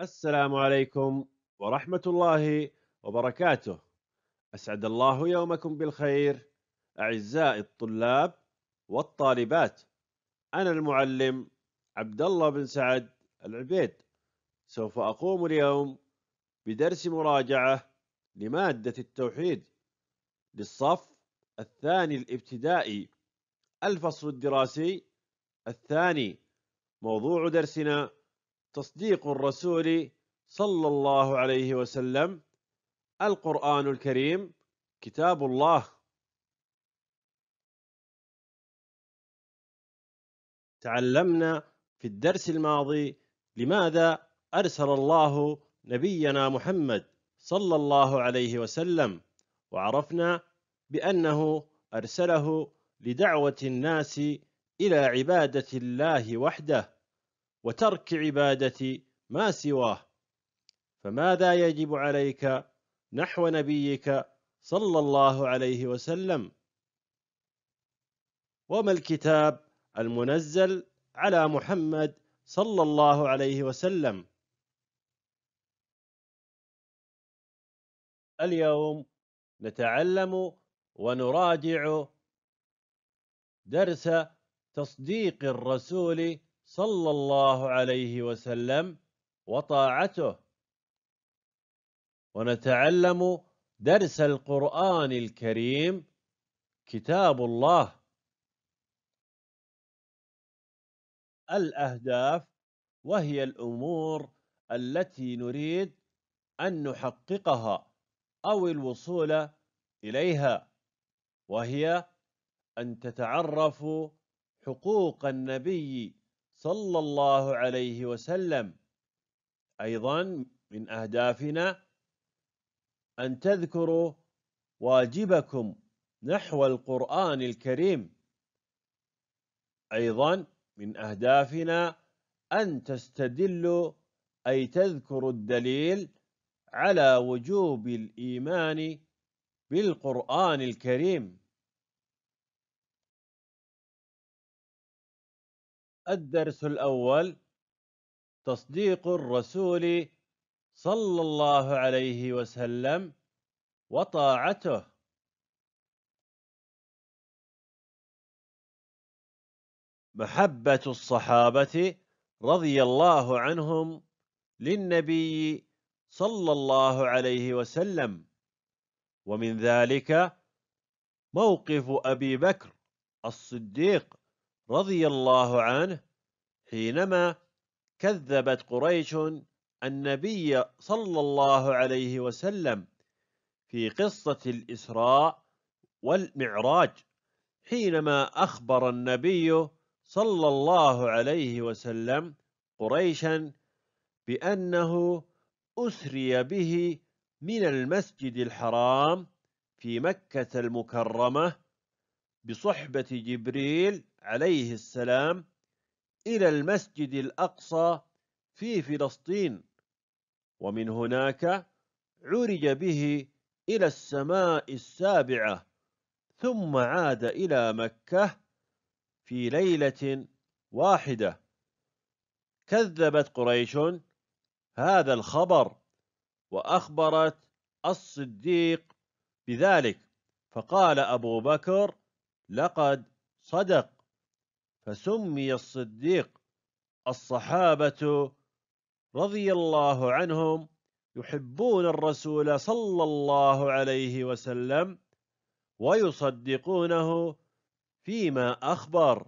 السلام عليكم ورحمة الله وبركاته. أسعد الله يومكم بالخير أعزائي الطلاب والطالبات. أنا المعلم عبد الله بن سعد العبيد. سوف أقوم اليوم بدرس مراجعة لمادة التوحيد للصف الثاني الابتدائي الفصل الدراسي الثاني موضوع درسنا تصديق الرسول صلى الله عليه وسلم القرآن الكريم كتاب الله تعلمنا في الدرس الماضي لماذا أرسل الله نبينا محمد صلى الله عليه وسلم وعرفنا بأنه أرسله لدعوة الناس إلى عبادة الله وحده وترك عبادة ما سواه فماذا يجب عليك نحو نبيك صلى الله عليه وسلم وما الكتاب المنزل على محمد صلى الله عليه وسلم اليوم نتعلم ونراجع درس تصديق الرسول صلى الله عليه وسلم وطاعته ونتعلم درس القرآن الكريم كتاب الله الأهداف وهي الأمور التي نريد أن نحققها أو الوصول إليها وهي أن تتعرفوا حقوق النبي صلى الله عليه وسلم أيضا من أهدافنا أن تذكروا واجبكم نحو القرآن الكريم أيضا من أهدافنا أن تستدلوا أي تذكروا الدليل على وجوب الإيمان بالقرآن الكريم الدرس الأول تصديق الرسول صلى الله عليه وسلم وطاعته محبة الصحابة رضي الله عنهم للنبي صلى الله عليه وسلم ومن ذلك موقف أبي بكر الصديق رضي الله عنه حينما كذبت قريش النبي صلى الله عليه وسلم في قصة الإسراء والمعراج حينما أخبر النبي صلى الله عليه وسلم قريشا بأنه أسري به من المسجد الحرام في مكة المكرمة بصحبة جبريل عليه السلام إلى المسجد الأقصى في فلسطين ومن هناك عرج به إلى السماء السابعة ثم عاد إلى مكة في ليلة واحدة كذبت قريش هذا الخبر وأخبرت الصديق بذلك فقال أبو بكر لقد صدق فسمي الصديق الصحابة رضي الله عنهم يحبون الرسول صلى الله عليه وسلم ويصدقونه فيما أخبر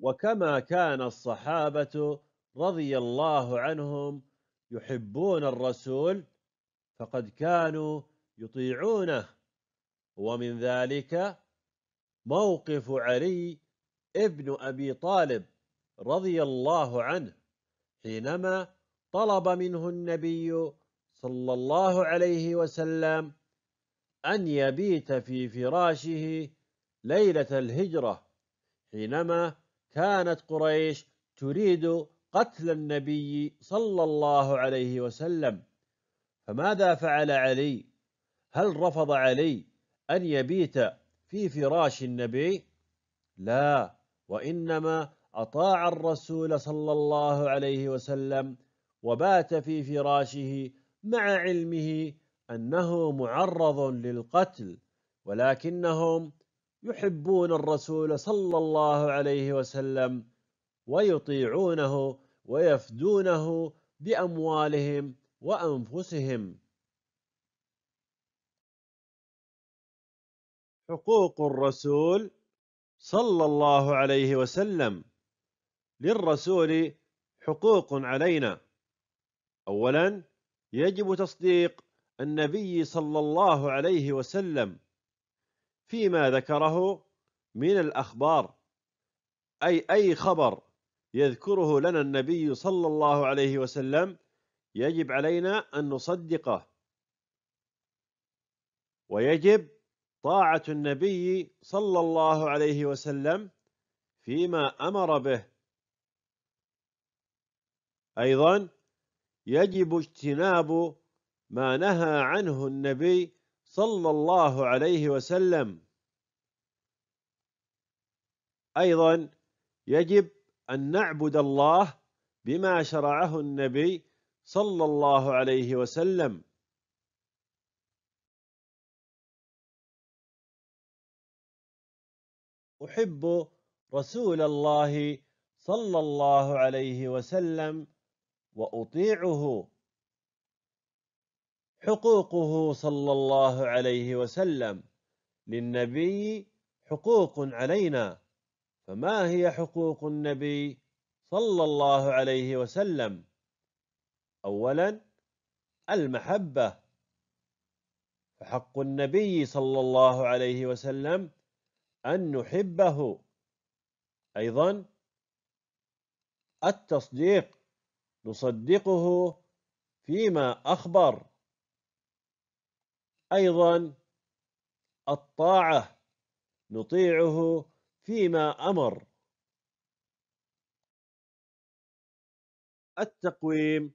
وكما كان الصحابة رضي الله عنهم يحبون الرسول فقد كانوا يطيعونه ومن ذلك موقف علي ابن أبي طالب رضي الله عنه حينما طلب منه النبي صلى الله عليه وسلم أن يبيت في فراشه ليلة الهجرة حينما كانت قريش تريد قتل النبي صلى الله عليه وسلم فماذا فعل علي؟ هل رفض علي أن يبيت في فراش النبي لا وإنما أطاع الرسول صلى الله عليه وسلم وبات في فراشه مع علمه أنه معرض للقتل ولكنهم يحبون الرسول صلى الله عليه وسلم ويطيعونه ويفدونه بأموالهم وأنفسهم حقوق الرسول صلى الله عليه وسلم للرسول حقوق علينا اولا يجب تصديق النبي صلى الله عليه وسلم فيما ذكره من الاخبار اي اي خبر يذكره لنا النبي صلى الله عليه وسلم يجب علينا ان نصدقه ويجب طاعة النبي صلى الله عليه وسلم فيما أمر به أيضا يجب اجتناب ما نهى عنه النبي صلى الله عليه وسلم أيضا يجب أن نعبد الله بما شرعه النبي صلى الله عليه وسلم أحب رسول الله صلى الله عليه وسلم وأطيعه حقوقه صلى الله عليه وسلم للنبي حقوق علينا فما هي حقوق النبي صلى الله عليه وسلم أولا المحبة فحق النبي صلى الله عليه وسلم أن نحبه أيضا التصديق نصدقه فيما أخبر أيضا الطاعة نطيعه فيما أمر التقويم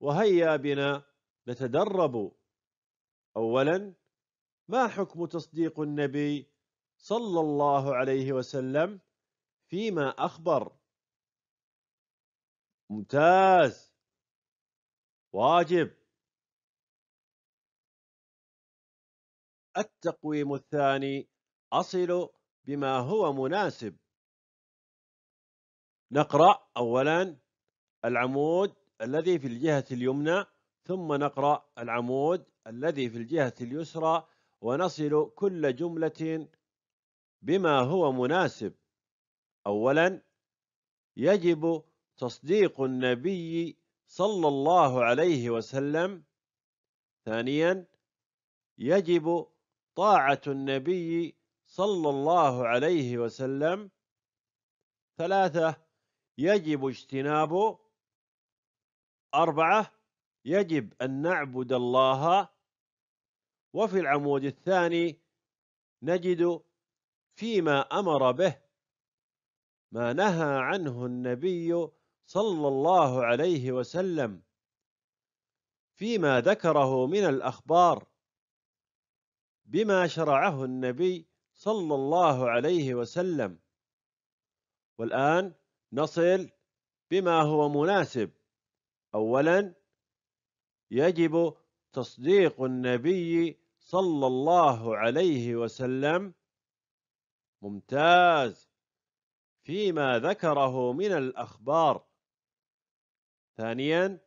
وهيا بنا نتدرب أولا ما حكم تصديق النبي صلى الله عليه وسلم فيما أخبر ممتاز واجب التقويم الثاني أصل بما هو مناسب نقرأ أولا العمود الذي في الجهة اليمنى ثم نقرأ العمود الذي في الجهة اليسرى ونصل كل جملة بما هو مناسب أولا يجب تصديق النبي صلى الله عليه وسلم ثانيا يجب طاعة النبي صلى الله عليه وسلم ثلاثة يجب اجتنابه أربعة يجب أن نعبد الله وفي العمود الثاني نجد فيما امر به ما نهى عنه النبي صلى الله عليه وسلم فيما ذكره من الاخبار بما شرعه النبي صلى الله عليه وسلم والان نصل بما هو مناسب اولا يجب تصديق النبي صلى الله عليه وسلم ممتاز فيما ذكره من الأخبار ثانيا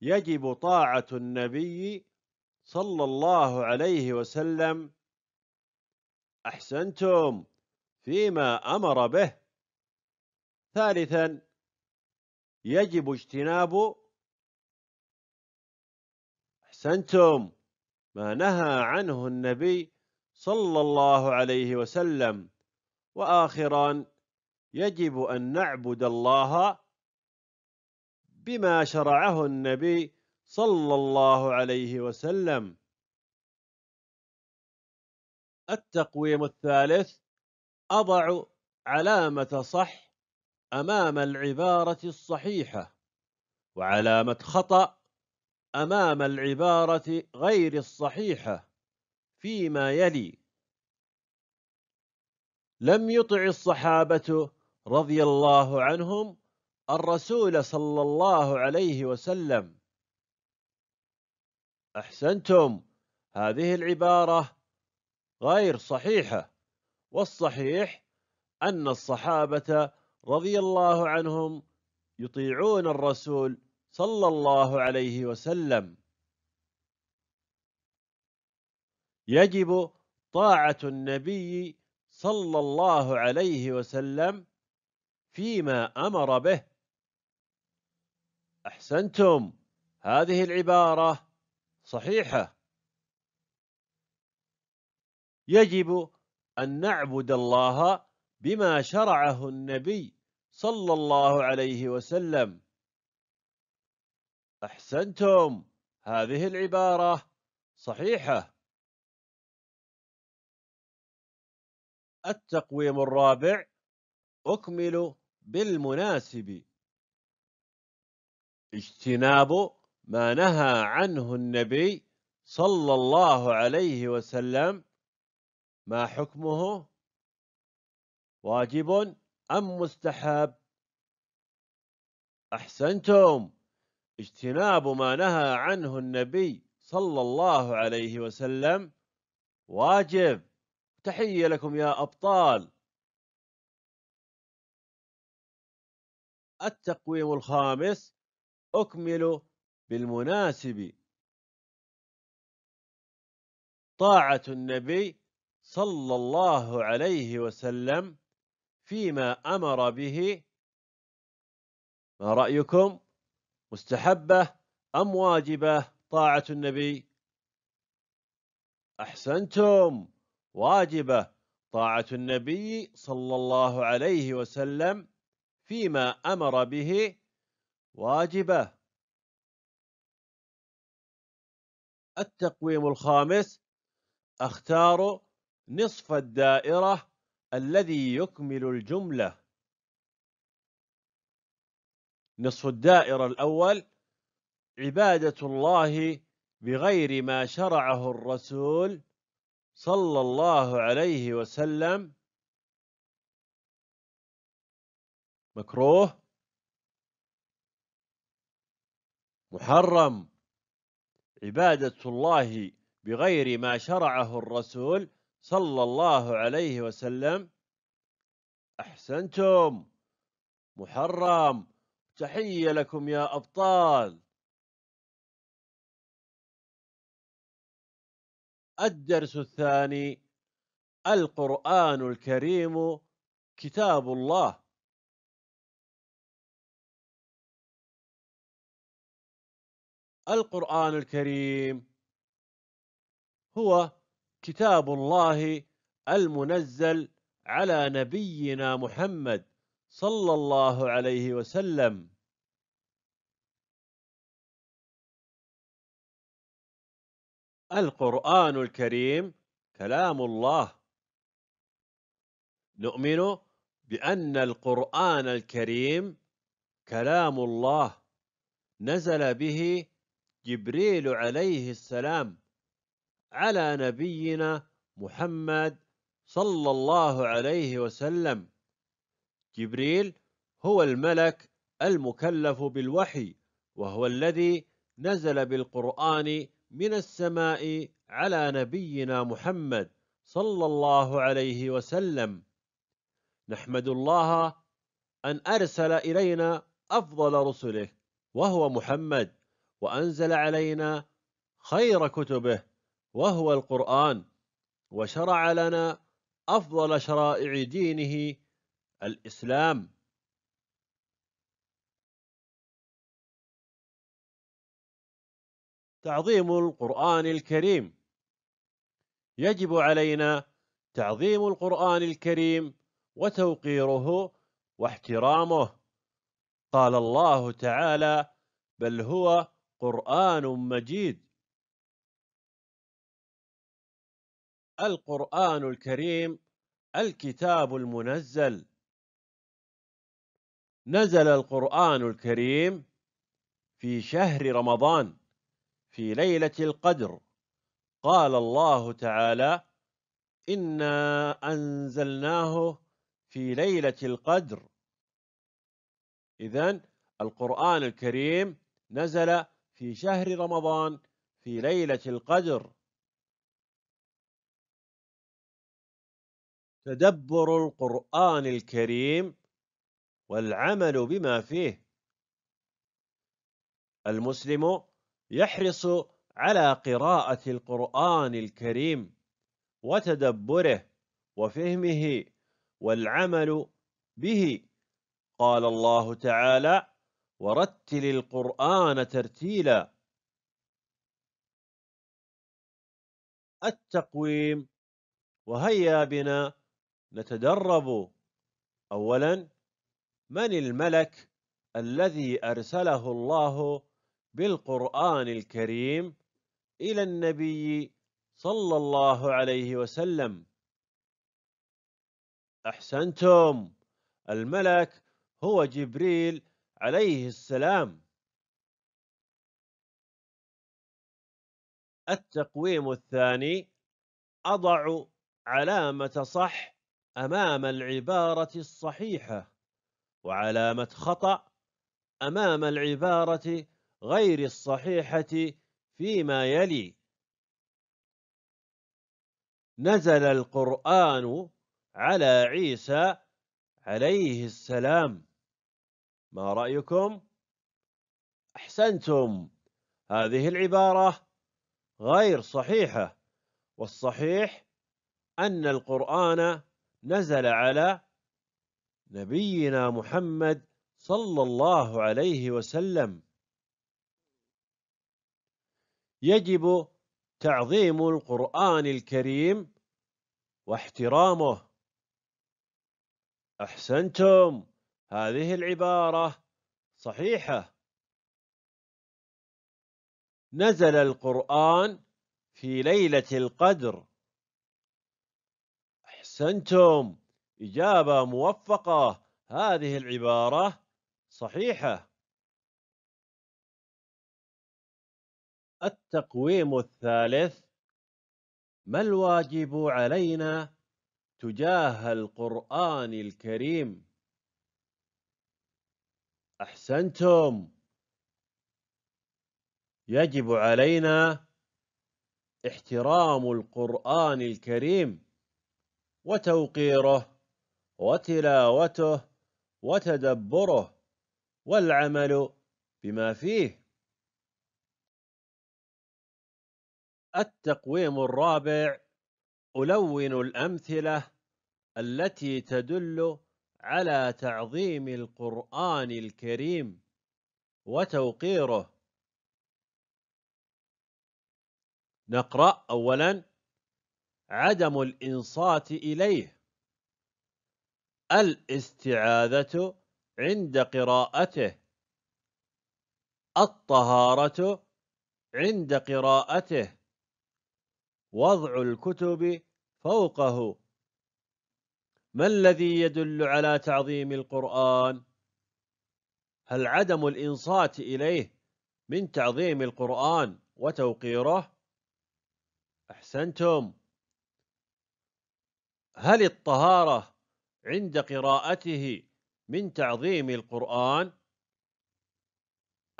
يجب طاعة النبي صلى الله عليه وسلم أحسنتم فيما أمر به ثالثا يجب اجتناب أحسنتم ما نهى عنه النبي صلى الله عليه وسلم واخرا يجب ان نعبد الله بما شرعه النبي صلى الله عليه وسلم التقويم الثالث أضع علامة صح أمام العبارة الصحيحة وعلامة خطأ أمام العبارة غير الصحيحة فيما يلي لم يطع الصحابة رضي الله عنهم الرسول صلى الله عليه وسلم أحسنتم هذه العبارة غير صحيحة والصحيح أن الصحابة رضي الله عنهم يطيعون الرسول صلى الله عليه وسلم يجب طاعة النبي صلى الله عليه وسلم فيما امر به احسنتم هذه العباره صحيحه يجب ان نعبد الله بما شرعه النبي صلى الله عليه وسلم احسنتم هذه العباره صحيحه التقويم الرابع أكمل بالمناسب اجتناب ما نهى عنه النبي صلى الله عليه وسلم ما حكمه واجب أم مستحب أحسنتم اجتناب ما نهى عنه النبي صلى الله عليه وسلم واجب تحية لكم يا أبطال التقويم الخامس أكمل بالمناسب طاعة النبي صلى الله عليه وسلم فيما أمر به ما رأيكم مستحبة أم واجبة طاعة النبي أحسنتم واجبة طاعة النبي صلى الله عليه وسلم فيما أمر به واجبة التقويم الخامس اختار نصف الدائرة الذي يكمل الجملة نصف الدائرة الأول عبادة الله بغير ما شرعه الرسول صلى الله عليه وسلم مكروه محرم عبادة الله بغير ما شرعه الرسول صلى الله عليه وسلم أحسنتم محرم تحية لكم يا أبطال الدرس الثاني القرآن الكريم كتاب الله القرآن الكريم هو كتاب الله المنزل على نبينا محمد صلى الله عليه وسلم القرآن الكريم كلام الله نؤمن بأن القرآن الكريم كلام الله نزل به جبريل عليه السلام على نبينا محمد صلى الله عليه وسلم جبريل هو الملك المكلف بالوحي وهو الذي نزل بالقرآن من السماء على نبينا محمد صلى الله عليه وسلم نحمد الله أن أرسل إلينا أفضل رسله وهو محمد وأنزل علينا خير كتبه وهو القرآن وشرع لنا أفضل شرائع دينه الإسلام تعظيم القرآن الكريم يجب علينا تعظيم القرآن الكريم وتوقيره واحترامه قال الله تعالى بل هو قرآن مجيد القرآن الكريم الكتاب المنزل نزل القرآن الكريم في شهر رمضان في ليلة القدر قال الله تعالى إنا أنزلناه في ليلة القدر إذا القرآن الكريم نزل في شهر رمضان في ليلة القدر تدبر القرآن الكريم والعمل بما فيه المسلم يحرص على قراءة القرآن الكريم وتدبره وفهمه والعمل به قال الله تعالى ورتل القرآن ترتيلا التقويم وهيا بنا نتدرب أولا من الملك الذي أرسله الله بالقرآن الكريم إلى النبي صلى الله عليه وسلم أحسنتم الملك هو جبريل عليه السلام التقويم الثاني أضع علامة صح أمام العبارة الصحيحة وعلامة خطأ أمام العبارة غير الصحيحة فيما يلي نزل القرآن على عيسى عليه السلام ما رأيكم؟ أحسنتم هذه العبارة غير صحيحة والصحيح أن القرآن نزل على نبينا محمد صلى الله عليه وسلم يجب تعظيم القرآن الكريم واحترامه أحسنتم هذه العبارة صحيحة نزل القرآن في ليلة القدر أحسنتم إجابة موفقة هذه العبارة صحيحة التقويم الثالث ما الواجب علينا تجاه القرآن الكريم أحسنتم يجب علينا احترام القرآن الكريم وتوقيره وتلاوته وتدبره والعمل بما فيه التقويم الرابع ألون الأمثلة التي تدل على تعظيم القرآن الكريم وتوقيره نقرأ أولا عدم الإنصات إليه الاستعاذة عند قراءته الطهارة عند قراءته وضع الكتب فوقه ما الذي يدل على تعظيم القرآن؟ هل عدم الإنصات إليه من تعظيم القرآن وتوقيره؟ أحسنتم هل الطهارة عند قراءته من تعظيم القرآن؟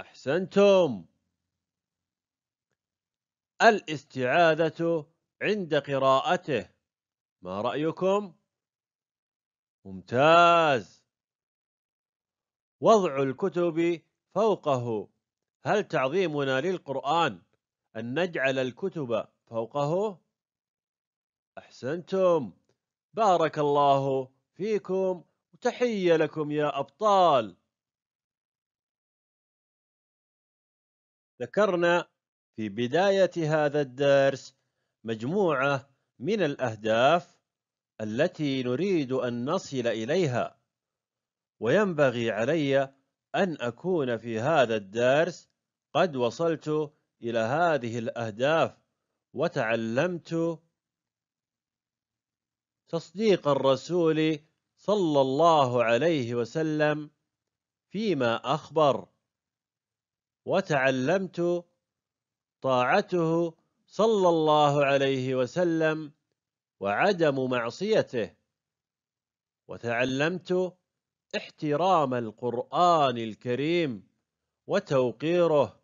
أحسنتم الاستعاذة عند قراءته ما رأيكم؟ ممتاز وضع الكتب فوقه هل تعظيمنا للقرآن أن نجعل الكتب فوقه؟ أحسنتم بارك الله فيكم وتحية لكم يا أبطال ذكرنا في بداية هذا الدرس مجموعة من الأهداف التي نريد أن نصل إليها وينبغي علي أن أكون في هذا الدرس قد وصلت إلى هذه الأهداف وتعلمت تصديق الرسول صلى الله عليه وسلم فيما أخبر وتعلمت طاعته صلى الله عليه وسلم وعدم معصيته وتعلمت احترام القرآن الكريم وتوقيره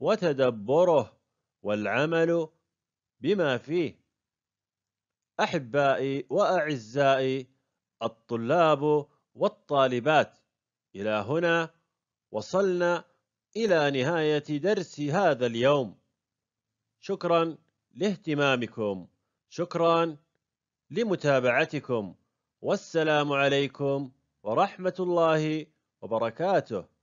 وتدبره والعمل بما فيه أحبائي وأعزائي الطلاب والطالبات إلى هنا وصلنا إلى نهاية درس هذا اليوم شكرا لاهتمامكم شكرا لمتابعتكم والسلام عليكم ورحمه الله وبركاته